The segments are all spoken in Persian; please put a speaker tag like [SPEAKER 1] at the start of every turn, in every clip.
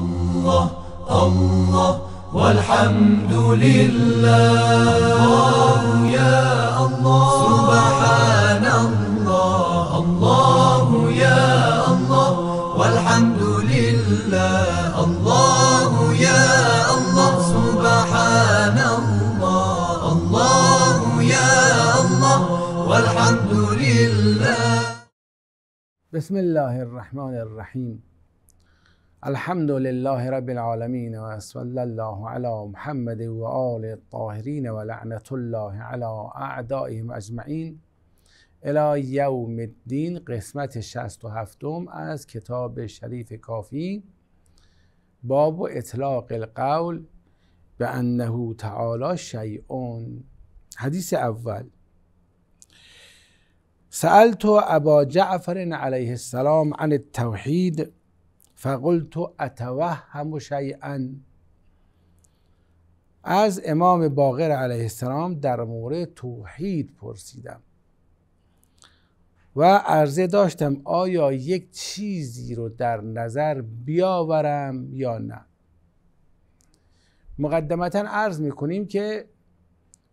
[SPEAKER 1] الله الله والحمد لله الله يا الله سبحان الله الله يا الله والحمد لله الله يا الله سبحان الله الله يا الله والحمد لله بسم الله الرحمن الرحيم الحمد لله رب العالمین و الله علی محمد و الطاهرین الطاهرین و لعنت الله علی اعدائهم اجمعین الی یوم الدین قسمت 67 از کتاب شریف کافی باب اطلاق القول بأنه تعالى تعالی شیعون حدیث اول سألت ابا جعفر علیه السلام عن التوحید فقلت اتوهم شیئا از امام باقر علیه السلام در مورد توحید پرسیدم و عرضه داشتم آیا یک چیزی رو در نظر بیاورم یا نه مقدمتا عرض میکنیم که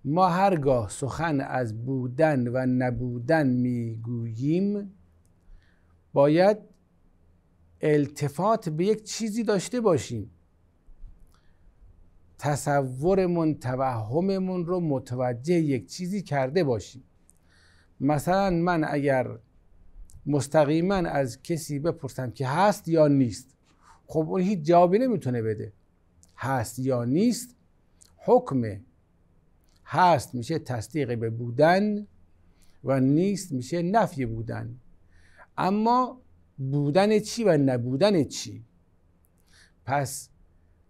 [SPEAKER 1] ما هرگاه سخن از بودن و نبودن میگوییم باید التفات به یک چیزی داشته باشیم تصورمون توهممون رو متوجه یک چیزی کرده باشیم مثلا من اگر مستقیما از کسی بپرسم که هست یا نیست خب اون هیچ جوابی نمیتونه بده هست یا نیست حکم هست میشه تصدیق به بودن و نیست میشه نفی بودن اما بودن چی و نبودن چی پس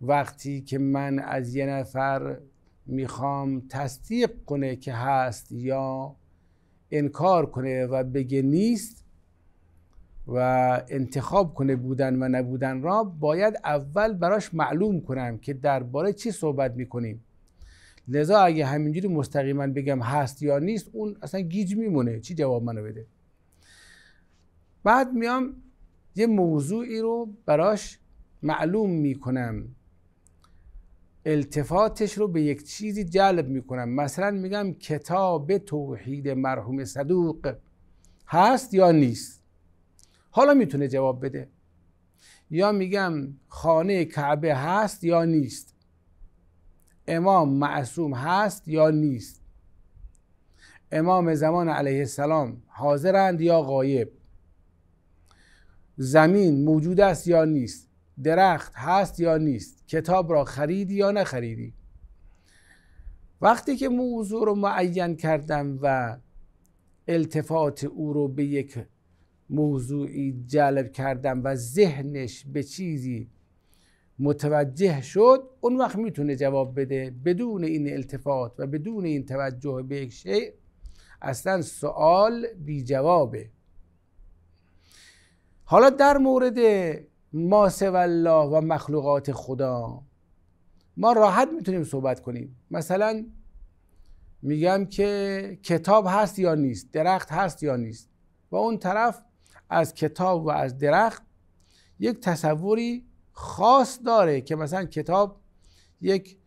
[SPEAKER 1] وقتی که من از یه نفر میخوام تصدیق کنه که هست یا انکار کنه و بگه نیست و انتخاب کنه بودن و نبودن را باید اول براش معلوم کنم که درباره چی صحبت میکنیم لذا اگه همینجوری مستقیما بگم هست یا نیست اون اصلا گیج میمونه چی جواب منو بده بعد میام یه موضوعی رو براش معلوم میکنم التفاتش رو به یک چیزی جلب میکنم مثلا میگم کتاب توحید مرحوم صدوق هست یا نیست حالا میتونه جواب بده یا میگم خانه کعبه هست یا نیست امام معصوم هست یا نیست امام زمان علیه السلام حاضرند یا غایب زمین موجود است یا نیست درخت هست یا نیست کتاب را خریدی یا نخریدی وقتی که موضوع رو معین کردم و التفات او رو به یک موضوعی جلب کردم و ذهنش به چیزی متوجه شد اون وقت میتونه جواب بده بدون این التفات و بدون این توجه به یک شیء اصلا سوال بی جوابه حالا در مورد ما الله و مخلوقات خدا ما راحت میتونیم صحبت کنیم مثلا میگم که کتاب هست یا نیست درخت هست یا نیست و اون طرف از کتاب و از درخت یک تصوری خاص داره که مثلا کتاب یک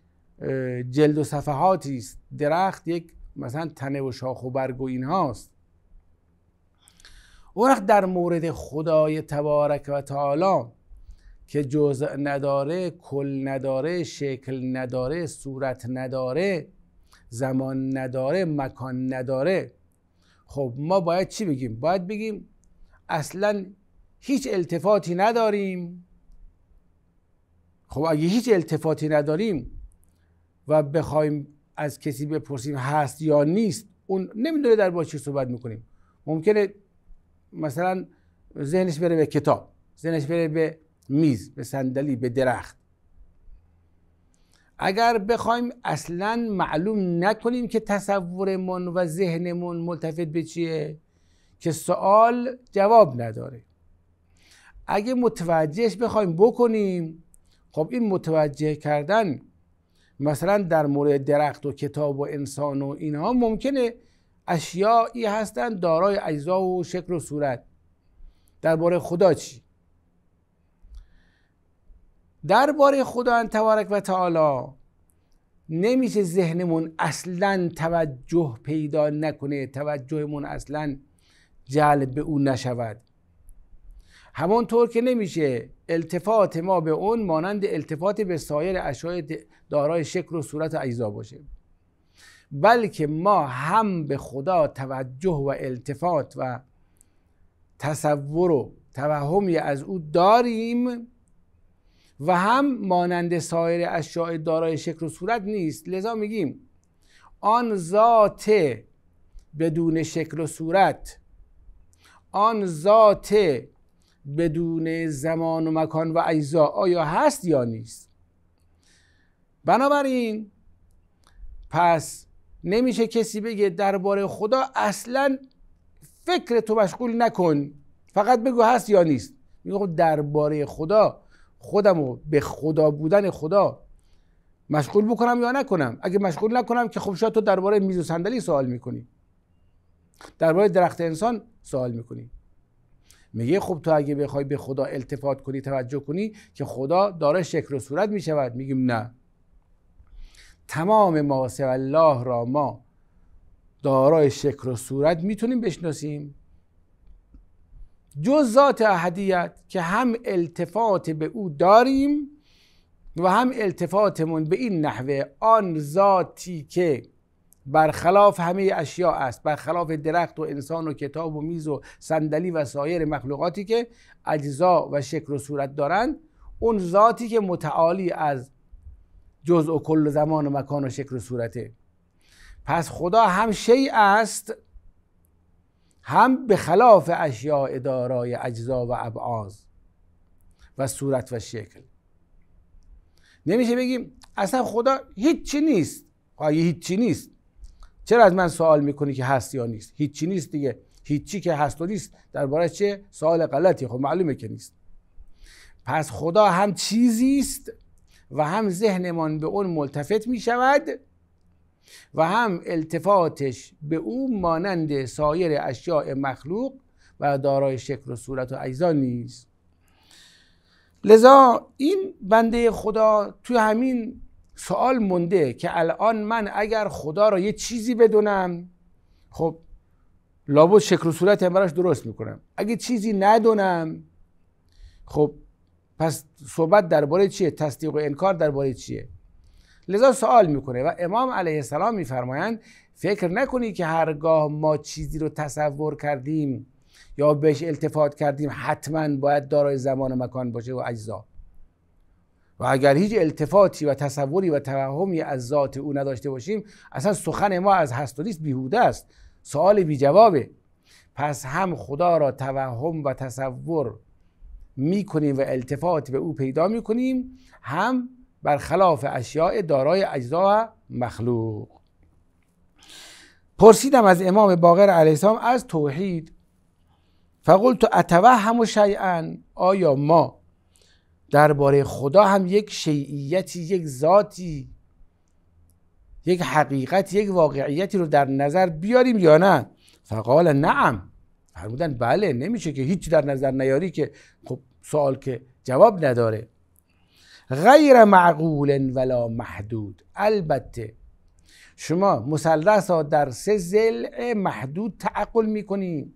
[SPEAKER 1] جلد و صفحاتی است درخت یک مثلا تنه و شاخ و برگ و اینهاست وقت در مورد خدای تبارک و تعالی که جزء نداره کل نداره شکل نداره صورت نداره زمان نداره مکان نداره خب ما باید چی بگیم باید بگیم اصلا هیچ التفاتی نداریم خب اگه هیچ التفاتی نداریم و بخوایم از کسی بپرسیم هست یا نیست اون نمیدونه در با چی صحبت میکنیم ممکنه مثلا ذهنش بره به کتاب ذهنش بره به میز به صندلی به درخت اگر بخوایم اصلا معلوم نکنیم که تصورمون و ذهنمون ملتفت به چیه که سوال جواب نداره اگه متوجهش بخوایم بکنیم خب این متوجه کردن مثلا در مورد درخت و کتاب و انسان و اینها ممکنه اشیایی هستند دارای اجزا و شکل و صورت درباره خدا چی درباره خدا تبارک و تعالی نمیشه ذهنمون اصلا توجه پیدا نکنه توجهمون اصلا جلب به اون نشود همانطور که نمیشه التفات ما به اون مانند التفات به سایر اشیاء دارای شکل و صورت و اجزا باشه بلکه ما هم به خدا توجه و التفات و تصور و توهمی از او داریم و هم مانند سایر اشیاء دارای شکل و صورت نیست لذا میگیم آن ذات بدون شکل و صورت آن ذات بدون زمان و مکان و اجزا آیا هست یا نیست بنابراین پس نمیشه کسی بگه درباره خدا اصلا فکر تو مشغول نکن فقط بگو هست یا نیست میگه خب درباره خدا خودمو به خدا بودن خدا مشغول بکنم یا نکنم اگه مشغول نکنم که خب شاید تو درباره میز و صندلی سوال میکنی درباره درخت انسان سوال میکنی میگه خب تو اگه بخوای به خدا التفات کنی توجه کنی که خدا داره شکل و صورت میشود میگیم نه تمام ما الله را ما دارای شکل و صورت میتونیم بشناسیم جز ذات احدیت که هم التفات به او داریم و هم التفاتمون به این نحوه آن ذاتی که برخلاف همه اشیاء است برخلاف درخت و انسان و کتاب و میز و صندلی و سایر مخلوقاتی که اجزا و شکل و صورت دارند اون ذاتی که متعالی از جز و کل زمان و مکان و شکل و صورته پس خدا هم شیع است هم به خلاف اشیاء دارای اجزا و ابعاز و صورت و شکل نمیشه بگیم اصلا خدا هیچی نیست آیه هیچی نیست چرا از من سوال میکنی که هست یا نیست هیچی نیست دیگه هیچی که هست و نیست درباره چه سوال غلطی خب معلومه که نیست پس خدا هم چیزی است و هم ذهنمان به اون ملتفت می شود و هم التفاتش به او مانند سایر اشیاء مخلوق و دارای شکل و صورت و اجزا نیست لذا این بنده خدا توی همین سوال مونده که الان من اگر خدا را یه چیزی بدونم خب لابد شکل و صورت براش درست میکنم اگه چیزی ندونم خب پس صحبت درباره چیه تصدیق و انکار درباره چیه لذا سوال میکنه و امام علیه السلام میفرمایند فکر نکنی که هرگاه ما چیزی رو تصور کردیم یا بهش التفات کردیم حتما باید دارای زمان و مکان باشه و اجزا و اگر هیچ التفاتی و تصوری و توهمی از ذات او نداشته باشیم اصلا سخن ما از هست و نیست بیهوده است سوال بی جوابه پس هم خدا را توهم و تصور میکنیم و التفات به او پیدا میکنیم هم برخلاف اشیاء دارای اجزا و مخلوق پرسیدم از امام باقر علیه السلام از توحید فقلت اتوهم شیئا آیا ما درباره خدا هم یک شیعیتی یک ذاتی یک حقیقت یک واقعیتی رو در نظر بیاریم یا نه فقال نعم فرمودن بله نمیشه که هیچ در نظر نیاری که خب سوال که جواب نداره غیر معقول ولا محدود البته شما مثلث را در سه زل محدود تعقل میکنی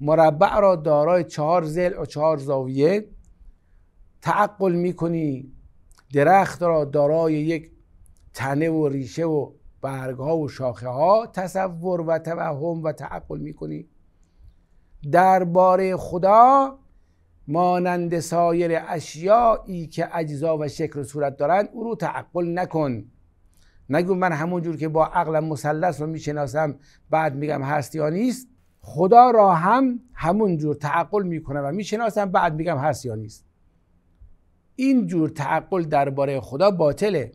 [SPEAKER 1] مربع را دارای چهار زل و چهار زاویه تعقل میکنی درخت را دارای یک تنه و ریشه و برگ ها و شاخه ها تصور و توهم و تعقل میکنی درباره خدا مانند سایر اشیایی که اجزا و شکل و صورت دارند او رو تعقل نکن نگو من همونجور که با عقلم مثلث رو میشناسم بعد میگم هست یا نیست خدا را هم همونجور تعقل میکنم و میشناسم بعد میگم هست یا نیست این جور تعقل درباره خدا باطله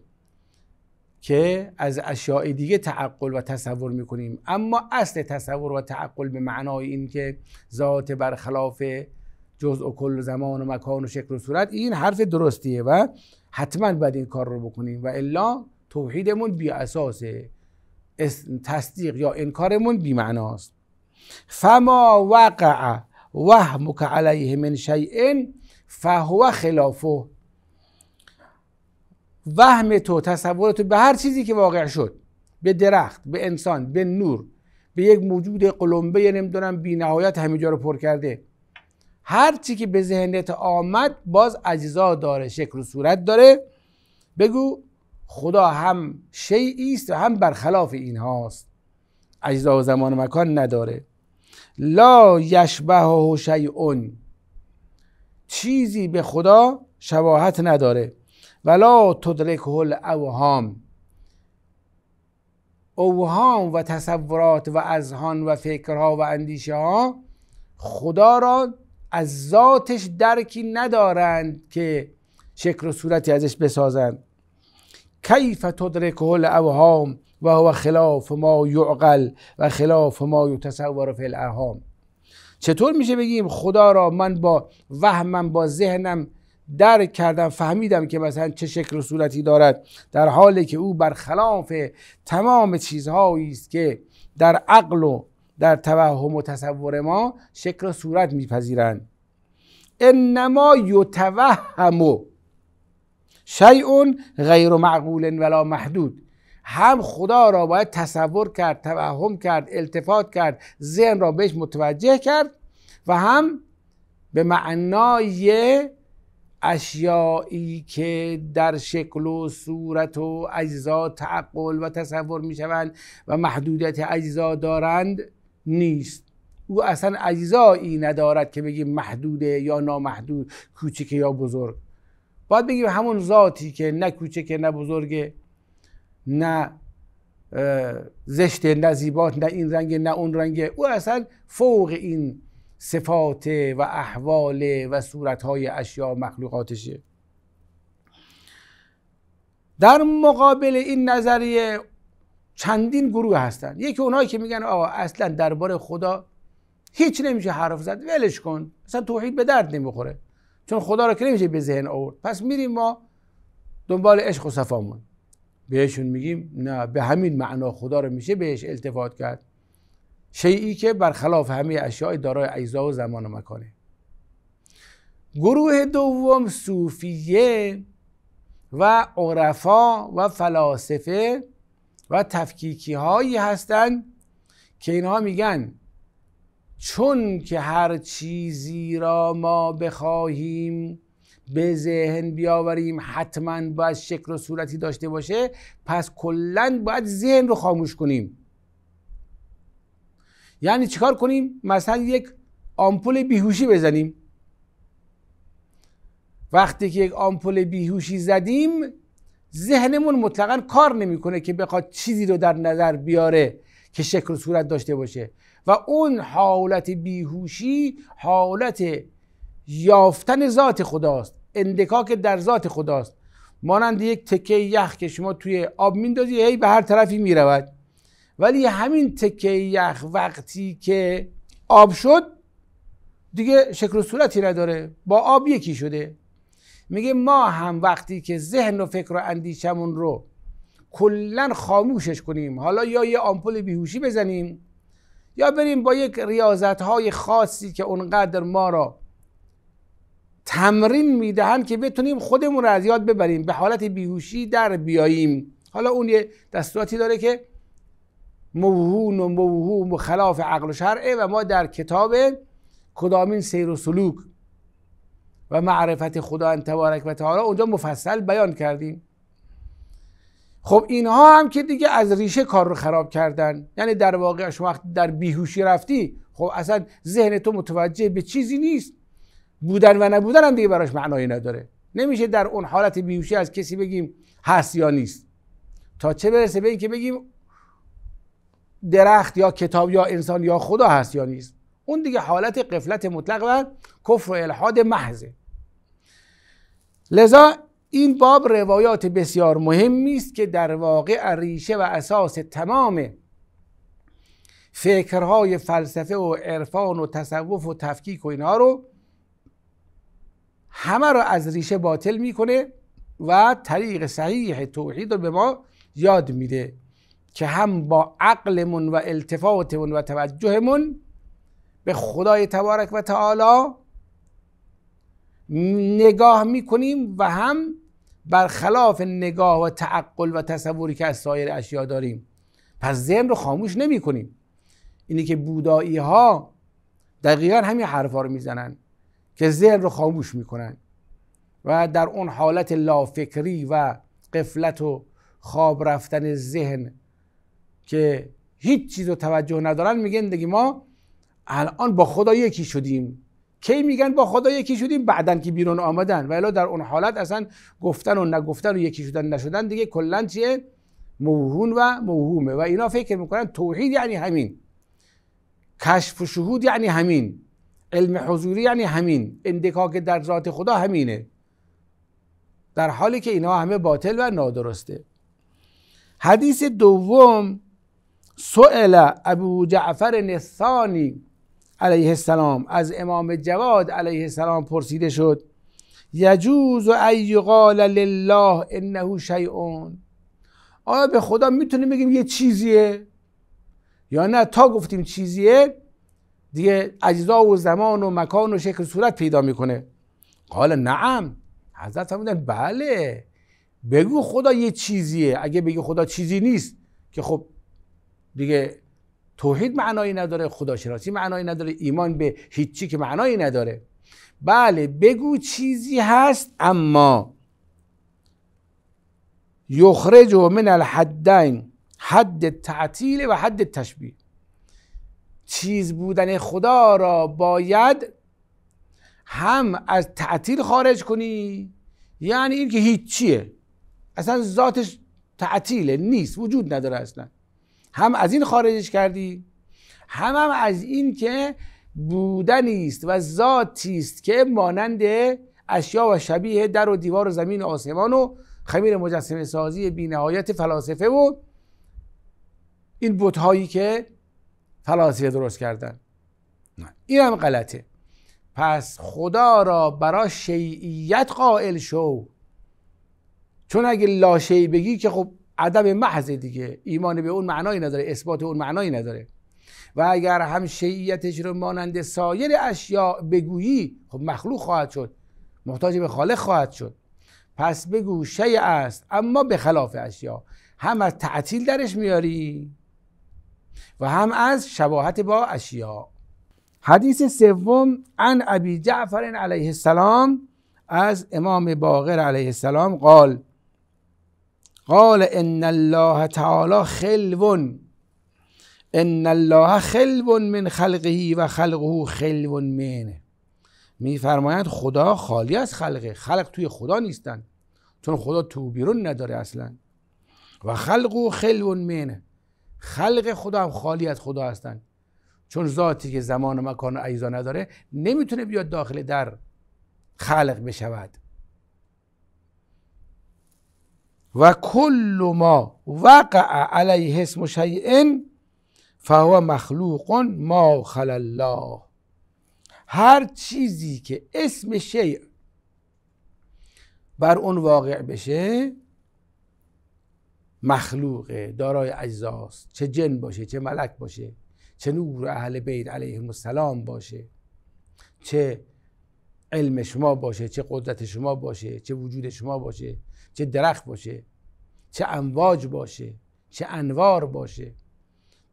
[SPEAKER 1] که از اشیاء دیگه تعقل و تصور میکنیم اما اصل تصور و تعقل به معنای این که ذات برخلاف جزء و کل زمان و مکان و شکل و صورت این حرف درستیه و حتما باید این کار رو بکنیم و الا توحیدمون بی اساسه تصدیق یا انکارمون بی معناست فما وقع وهمک علیه من شیء فهو خلافه وهم تو تصور تو به هر چیزی که واقع شد به درخت به انسان به نور به یک موجود قلمبه یعنی نمیدونم بی نهایت همه جا رو پر کرده هر چی که به ذهنت آمد باز اجزا داره شکل و صورت داره بگو خدا هم شیعی است و هم برخلاف هاست اجزا و زمان و مکان نداره لا یشبه و شیعون چیزی به خدا شباهت نداره ولا تدرک هل اوهام اوهام و تصورات و اذهان و فکرها و اندیشه ها خدا را از ذاتش درکی ندارند که شکل و صورتی ازش بسازند کیف هل اوهام و هو خلاف ما یعقل و خلاف ما یتصور فی الاهام چطور میشه بگیم خدا را من با وهمم با ذهنم درک کردم فهمیدم که مثلا چه شکل و صورتی دارد در حالی که او برخلاف تمام چیزهایی است که در عقل و در توهم و تصور ما شکل و صورت میپذیرند انما یتوهم شیء غیر معقول ولا محدود هم خدا را باید تصور کرد توهم کرد التفات کرد ذهن را بهش متوجه کرد و هم به معنای اشیایی که در شکل و صورت و اجزا تعقل و تصور میشوند و محدودیت اجزا دارند نیست او اصلا اجزایی ندارد که بگیم محدوده یا نامحدود کوچکه یا بزرگ باید بگیم همون ذاتی که نه کوچکه نه بزرگه نه زشته نه زیبات نه این رنگه نه اون رنگه او اصلا فوق این صفات و احوال و صورتهای اشیا مخلوقاتشه در مقابل این نظریه چندین گروه هستن یکی اونایی که میگن آقا اصلا درباره خدا هیچ نمیشه حرف زد ولش کن اصلا توحید به درد نمیخوره چون خدا رو که نمیشه به ذهن آورد پس میریم ما دنبال عشق و صفامون بهشون میگیم نه به همین معنا خدا رو میشه بهش التفات کرد شیعی که برخلاف همه اشیاء دارای اجزا و زمان و مکانه گروه دوم صوفیه و عرفا و فلاسفه و تفکیکی هایی هستند که اینها میگن چون که هر چیزی را ما بخواهیم به ذهن بیاوریم حتما باید شکل و صورتی داشته باشه پس کلا باید ذهن رو خاموش کنیم یعنی چیکار کنیم مثلا یک آمپول بیهوشی بزنیم وقتی که یک آمپول بیهوشی زدیم ذهنمون مطلقا کار نمیکنه که بخواد چیزی رو در نظر بیاره که شکل و صورت داشته باشه و اون حالت بیهوشی حالت یافتن ذات خداست اندکاک در ذات خداست مانند یک تکه یخ که شما توی آب میندازی هی به هر طرفی میرود ولی همین تکه یخ وقتی که آب شد دیگه شکل و صورتی نداره با آب یکی شده میگه ما هم وقتی که ذهن و فکر و اندیشمون رو کلا خاموشش کنیم حالا یا یه آمپول بیهوشی بزنیم یا بریم با یک ریاضت های خاصی که اونقدر ما را تمرین میدهن که بتونیم خودمون رو از یاد ببریم به حالت بیهوشی در بیاییم حالا اون یه دستوراتی داره که موهون و موهوم و خلاف عقل و شرعه و ما در کتاب کدامین سیر و سلوک و معرفت خدا تبارک و تعالی اونجا مفصل بیان کردیم خب اینها هم که دیگه از ریشه کار رو خراب کردن یعنی در واقعش شما در بیهوشی رفتی خب اصلا ذهن تو متوجه به چیزی نیست بودن و نبودن هم دیگه براش معنایی نداره نمیشه در اون حالت بیهوشی از کسی بگیم هست یا نیست تا چه برسه به اینکه بگیم درخت یا کتاب یا انسان یا خدا هست یا نیست اون دیگه حالت قفلت مطلق و کفر و الحاد محضه لذا این باب روایات بسیار مهمی است که در واقع ریشه و اساس تمام فکرهای فلسفه و عرفان و تصوف و تفکیک و اینها رو همه رو از ریشه باطل میکنه و طریق صحیح توحید رو به ما یاد میده که هم با عقلمون و التفاتمون و توجهمون به خدای تبارک و تعالی نگاه میکنیم و هم برخلاف نگاه و تعقل و تصوری که از سایر اشیا داریم پس ذهن رو خاموش نمی کنیم اینی که بودایی ها دقیقا همین حرفا رو میزنن که ذهن رو خاموش میکنن و در اون حالت لافکری و قفلت و خواب رفتن ذهن که هیچ چیز رو توجه ندارن میگن دیگه ما الان با خدا یکی شدیم کی میگن با خدا یکی شدیم بعدن که بیرون آمدن و در اون حالت اصلا گفتن و نگفتن و یکی شدن نشدن دیگه کلا چیه موهون و موهومه و اینا فکر میکنن توحید یعنی همین کشف و شهود یعنی همین علم حضوری یعنی همین اندکاک در ذات خدا همینه در حالی که اینا همه باطل و نادرسته حدیث دوم سئل ابو جعفر نثانی علیه السلام از امام جواد علیه السلام پرسیده شد یجوز و ایقال لله انه شیعون آیا به خدا میتونیم بگیم یه چیزیه یا نه تا گفتیم چیزیه دیگه اجزا و زمان و مکان و شکل صورت پیدا میکنه قال نعم حضرت فرمودن بله بگو خدا یه چیزیه اگه بگی خدا چیزی نیست که خب دیگه توحید معنایی نداره خداشناسی معنایی نداره ایمان به هیچی که معنایی نداره بله بگو چیزی هست اما یخرج من الحدین حد تعطیل و حد تشبیه چیز بودن خدا را باید هم از تعطیل خارج کنی یعنی اینکه هیچ چیه اصلا ذاتش تعطیله نیست وجود نداره اصلا هم از این خارجش کردی هم هم از این که بودنی است و ذاتی است که مانند اشیا و شبیه در و دیوار و زمین و آسمان و خمیر مجسمه سازی بینهایت فلاسفه و این بتهایی که فلاسفه درست کردن این هم غلطه پس خدا را برا شیعیت قائل شو چون اگه لاشی بگی که خب عدم محض دیگه ایمان به اون معنایی نداره اثبات اون معنایی نداره و اگر هم شیعیتش رو مانند سایر اشیاء بگویی خب مخلوق خواهد شد محتاج به خالق خواهد شد پس بگو شیع است اما به خلاف اشیاء هم از تعطیل درش میاری و هم از شباهت با اشیاء حدیث سوم عن ابی جعفر علیه السلام از امام باقر علیه السلام قال قال ان الله تعالی خلون ان الله خلو من خلقه و خلقه خلو منه میفرمایند خدا خالی از خلقه خلق توی خدا نیستن چون خدا تو بیرون نداره اصلا و و خلون منه خلق خدا هم خالی از خدا هستن چون ذاتی که زمان و مکان و نداره نمیتونه بیاد داخل در خلق بشود و کل ما وقع علیه اسم شیء فهو مخلوق ما خل الله هر چیزی که اسم شیء بر اون واقع بشه مخلوقه دارای اجزاست چه جن باشه چه ملک باشه چه نور اهل بیت علیه السلام باشه چه علم شما باشه چه قدرت شما باشه چه وجود شما باشه چه درخت باشه چه امواج باشه چه انوار باشه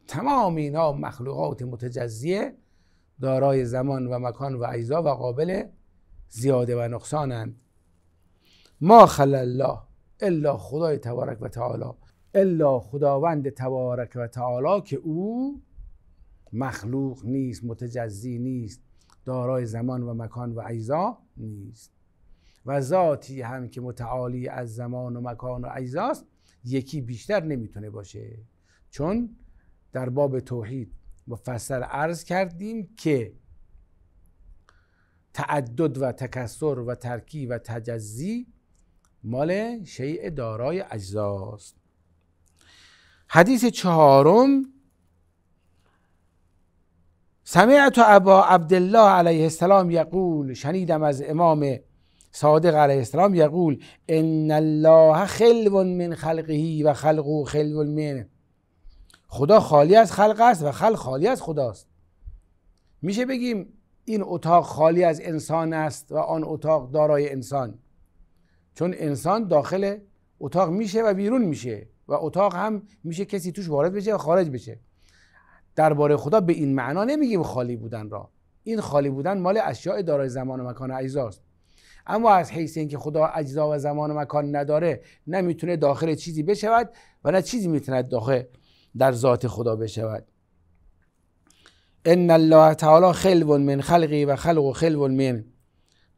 [SPEAKER 1] تمام اینا مخلوقات متجزیه دارای زمان و مکان و اجزا و قابل زیاده و نقصانند ما خل الله الا خدای تبارک و تعالی الا خداوند تبارک و تعالی که او مخلوق نیست متجزی نیست دارای زمان و مکان و اجزا نیست و ذاتی هم که متعالی از زمان و مکان و اجزاست یکی بیشتر نمیتونه باشه چون در باب توحید مفصل عرض کردیم که تعدد و تکسر و ترکی و تجزی مال شیء دارای اجزاست حدیث چهارم سمعت ابا عبدالله علیه السلام یقول شنیدم از امام صادق علیه السلام یقول ان الله خلو من خلقه و و خلو منه خدا خالی از خلق است و خلق خالی از خداست میشه بگیم این اتاق خالی از انسان است و آن اتاق دارای انسان چون انسان داخل اتاق میشه و بیرون میشه و اتاق هم میشه کسی توش وارد بشه و خارج بشه درباره خدا به این معنا نمیگیم خالی بودن را این خالی بودن مال اشیاء دارای زمان و مکان اما از حیث اینکه خدا اجزا و زمان و مکان نداره نه میتونه داخل چیزی بشود و نه چیزی میتونه داخل در ذات خدا بشود ان الله تعالی خلو من خلقی و خلق خلو من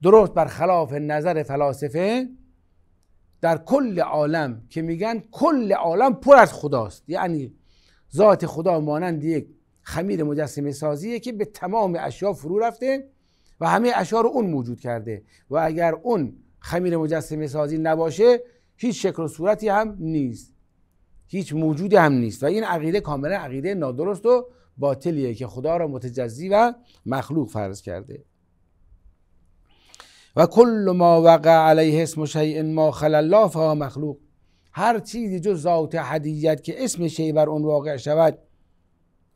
[SPEAKER 1] درست خلاف نظر فلاسفه در کل عالم که میگن کل عالم پر از خداست یعنی ذات خدا مانند یک خمیر مجسمه سازیه که به تمام اشیا فرو رفته و همه رو اون موجود کرده و اگر اون خمیر مجسمه سازی نباشه هیچ شکل و صورتی هم نیست هیچ موجودی هم نیست و این عقیده کاملا عقیده نادرست و باطلیه که خدا را متجزی و مخلوق فرض کرده و کل ما وقع علیه اسم شیء ما خل الله فها مخلوق هر چیزی جز ذات حدیت که اسم شی بر اون واقع شود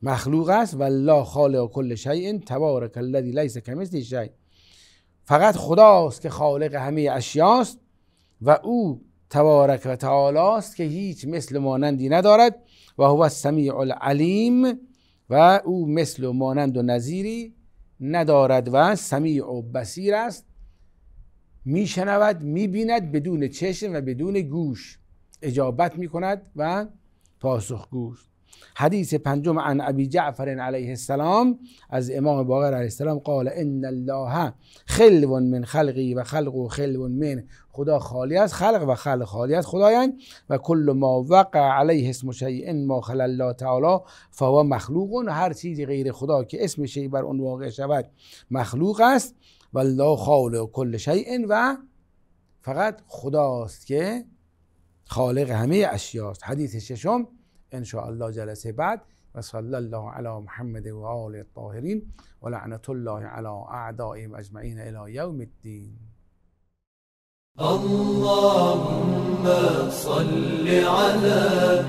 [SPEAKER 1] مخلوق است و خالق کل شیء تبارک الذی لیس کمثله شیء فقط خداست که خالق همه اشیاست و او تبارک و تعالی است که هیچ مثل مانندی ندارد و هو السمیع العلیم و او مثل و مانند و نظیری ندارد و سمیع و بسیر است میشنود میبیند بدون چشم و بدون گوش اجابت میکند و پاسخگوست حدیث پنجم عن ابی جعفر علیه السلام از امام باقر علیه السلام قال ان الله خلو من خلقی و خلق و خلو من خدا خالی است خلق و خلق خالی است خدایان و کل ما وقع علیه اسم شیء ما خل الله تعالی فهو مخلوق هر چیزی غیر خدا که اسم شیء بر اون واقع شود مخلوق است و لا خالق کل شیء و فقط خداست که خالق همه اشیاست حدیث ششم إن شاء الله جلسة بعد وصلى الله على محمد وآله الطاهرين ولعنة الله على أعدائهم أجمعين إلى يوم الدين اللهم صل على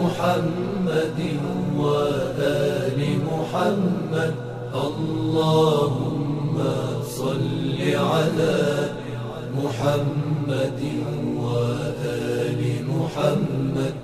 [SPEAKER 1] محمد وآل محمد اللهم صل على محمد وآل محمد